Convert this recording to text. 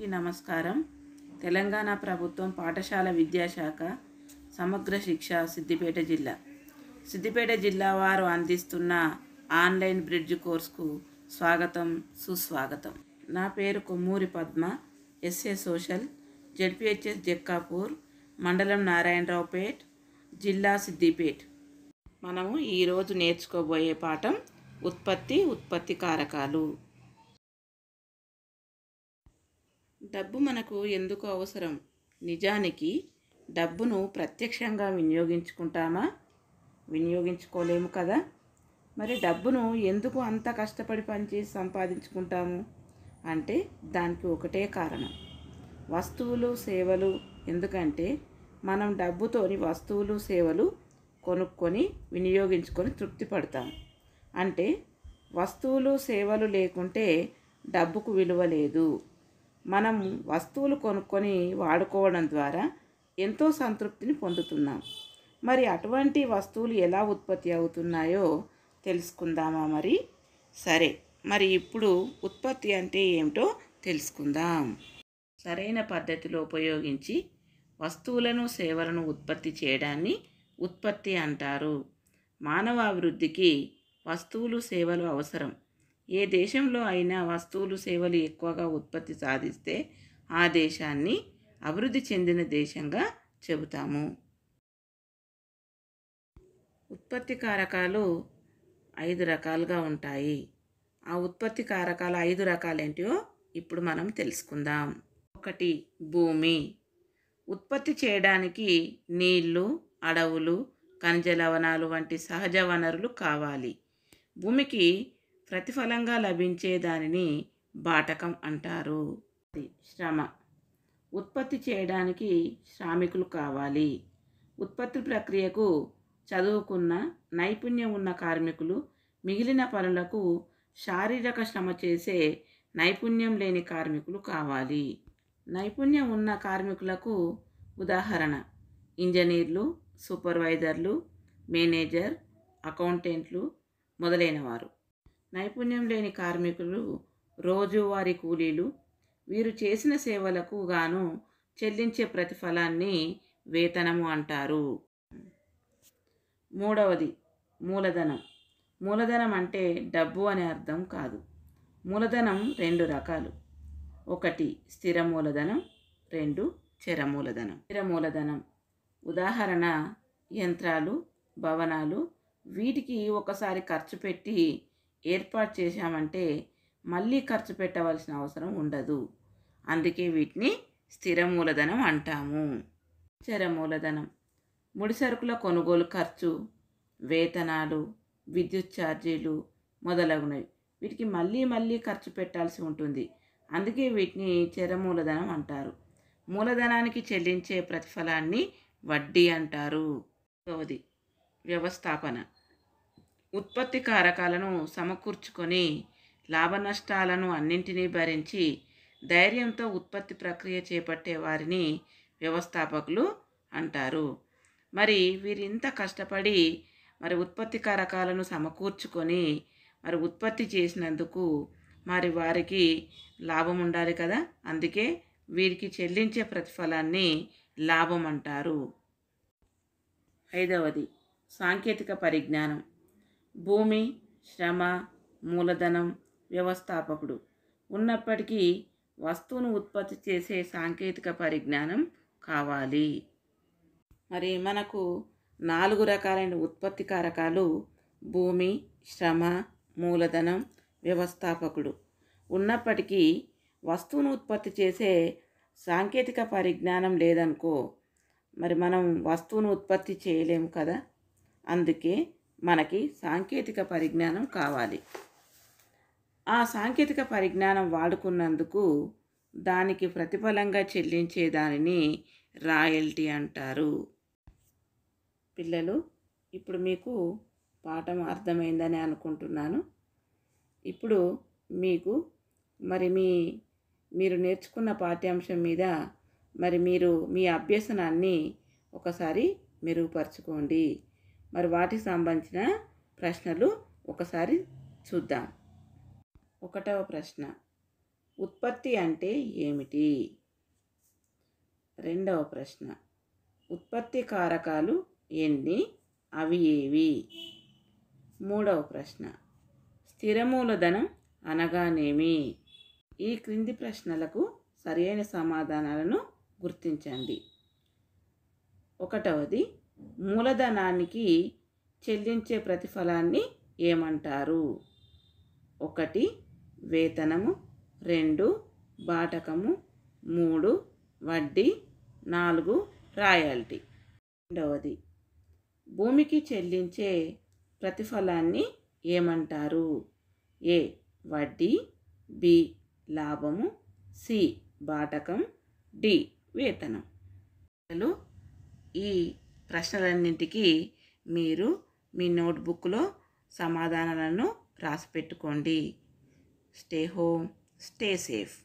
ఈ నమస్కారం తెలంగాణ ప్రభుత్వం పాఠశాల విద్యాశాఖ సమగ్ర శిక్ష సిద్దిపేట జిల్లా సిద్దిపేట జిల్లా వారు అందిస్తున్న ఆన్లైన్ బ్రిడ్జ్ కోర్సుకు స్వాగతం సుస్వాగతం నా పేరు Kommuri Padma SA social ZPHS Jakkapur మండలం నారాయణరావుపేట్ జిల్లా సిద్దిపేట్ మనము ఈరోజు నేర్చుకోబోయే పాఠం ఉత్పత్తి ఉత్పత్తి కారకాలు డబ్బు మనకు ఎందుకు అవసరం నిజానికి డబ్బును ప్రత్యక్షంగా వినియోగించుకుంటామా వినియోగించుకోలేము కదా మరి డబ్బును ఎందుకు అంత కష్టపడి పనిచేసి సంపాదించుకుంటాము అంటే దానికి ఒకటే కారణం వస్తువులు సేవలు ఎందుకంటే మనం డబ్బుతోని వస్తువులు సేవలు కొనుక్కొని వినియోగించుకొని తృప్తి పడతాం అంటే వస్తువులు సేవలు లేకుంటే డబ్బుకు విలువ లేదు మనం వస్తువులు కొనుక్కొని వాడుకోవడం ద్వారా ఎంతో సంతృప్తిని పొందుతున్నాం మరి అటువంటి వస్తువులు ఎలా ఉత్పత్తి అవుతున్నాయో తెలుసుకుందామా మరి సరే మరి ఇప్పుడు ఉత్పత్తి అంటే ఏమిటో తెలుసుకుందాం సరైన పద్ధతిలో ఉపయోగించి వస్తువులను సేవలను ఉత్పత్తి చేయడాన్ని ఉత్పత్తి అంటారు మానవ అభివృద్ధికి వస్తువులు సేవలు అవసరం ఏ దేశంలో అయినా వస్తువులు సేవలు ఎక్కువగా ఉత్పత్తి సాధిస్తే ఆ దేశాన్ని అభివృద్ధి చెందిన దేశంగా చెబుతాము ఉత్పత్తి కారకాలు ఐదు రకాలుగా ఉంటాయి ఆ ఉత్పత్తి కారకాల ఐదు రకాలు ఏంటో ఇప్పుడు మనం తెలుసుకుందాం ఒకటి భూమి ఉత్పత్తి చేయడానికి నీళ్లు అడవులు ఖనిజ లవణాలు వంటి సహజ వనరులు కావాలి భూమికి ప్రతిఫలంగా లభించే దానిని బాటకం అంటారు శ్రమ ఉత్పత్తి చేయడానికి శ్రామికులు కావాలి ఉత్పత్తి ప్రక్రియకు చదువుకున్న నైపుణ్యం ఉన్న కార్మికులు మిగిలిన పనులకు శారీరక శ్రమ చేసే నైపుణ్యం లేని కార్మికులు కావాలి నైపుణ్యం ఉన్న కార్మికులకు ఉదాహరణ ఇంజనీర్లు సూపర్వైజర్లు మేనేజర్ అకౌంటెంట్లు మొదలైనవారు నైపుణ్యం లేని కార్మికులు రోజువారి కూలీలు వీరు చేసిన సేవలకు గాను చెల్లించే ప్రతిఫలాన్ని వేతనము అంటారు మూడవది మూలధనం మూలధనం అంటే డబ్బు అనే అర్థం కాదు మూలధనం రెండు రకాలు ఒకటి స్థిర మూలధనం రెండు చెర మూలధనం స్థిర మూలధనం ఉదాహరణ యంత్రాలు భవనాలు వీటికి ఒకసారి ఖర్చు పెట్టి ఏర్పాటు చేశామంటే మళ్ళీ ఖర్చు పెట్టవలసిన అవసరం ఉండదు అందుకే వీటిని స్థిర మూలధనం అంటాము చర మూలధనం ముడి సరుకుల కొనుగోలు ఖర్చు వేతనాలు విద్యుత్ ఛార్జీలు మొదలగునవి వీటికి మళ్ళీ మళ్ళీ ఖర్చు పెట్టాల్సి ఉంటుంది అందుకే వీటిని చర మూలధనం అంటారు మూలధనానికి చెల్లించే ప్రతిఫలాన్ని వడ్డీ అంటారు వ్యవస్థాపన ఉత్పత్తి కారకాలను సమకూర్చుకొని లాభనష్టాలను అన్నింటినీ భరించి ధైర్యంతో ఉత్పత్తి ప్రక్రియ చేపట్టే వారిని వ్యవస్థాపకులు అంటారు మరి వీరింత కష్టపడి మరి ఉత్పత్తి కారకాలను సమకూర్చుకొని మరి ఉత్పత్తి చేసినందుకు మరి వారికి లాభం ఉండాలి కదా అందుకే వీరికి చెల్లించే ప్రతిఫలాన్ని లాభం అంటారు ఐదవది సాంకేతిక పరిజ్ఞానం భూమి శ్రమ మూలధనం వ్యవస్థాపకుడు ఉన్నప్పటికీ వస్తువును ఉత్పత్తి చేసే సాంకేతిక పరిజ్ఞానం కావాలి మరి మనకు నాలుగు రకాలైన ఉత్పత్తి కారకాలు భూమి శ్రమ మూలధనం వ్యవస్థాపకుడు ఉన్నప్పటికీ వస్తువును ఉత్పత్తి చేసే సాంకేతిక పరిజ్ఞానం లేదనుకో మరి మనం వస్తువును ఉత్పత్తి చేయలేము కదా అందుకే మనకి సాంకేతిక పరిజ్ఞానం కావాలి ఆ సాంకేతిక పరిజ్ఞానం వాడుకున్నందుకు దానికి ప్రతిఫలంగా చెల్లించే దానిని రాయల్టీ అంటారు పిల్లలు ఇప్పుడు మీకు పాఠం అర్థమైందని అనుకుంటున్నాను ఇప్పుడు మీకు మరి మీ మీరు నేర్చుకున్న పాఠ్యాంశం మీద మరి మీరు మీ అభ్యసనాన్ని ఒకసారి మెరుగుపరచుకోండి మరి వాటికి సంబంధించిన ప్రశ్నలు ఒకసారి చూద్దాం ఒకటవ ప్రశ్న ఉత్పత్తి అంటే ఏమిటి రెండవ ప్రశ్న ఉత్పత్తి కారకాలు ఎన్ని అవి ఏవి మూడవ ప్రశ్న స్థిర మూలధనం అనగానేమి ఈ క్రింది ప్రశ్నలకు సరైన సమాధానాలను గుర్తించండి ఒకటవది మూలధనానికి చెల్లించే ప్రతిఫలాన్ని ఏమంటారు ఒకటి వేతనము రెండు బాటకము మూడు వడ్డీ నాలుగు రాయల్టీ రెండవది భూమికి చెల్లించే ప్రతిఫలాన్ని ఏమంటారు ఏ వడ్డీ బి లాభము సి బాటకం డి వేతనం ఈ ప్రశ్నలన్నింటికీ మీరు మీ నోట్బుక్లో సమాధానాలను రాసిపెట్టుకోండి స్టే హోమ్ స్టే సేఫ్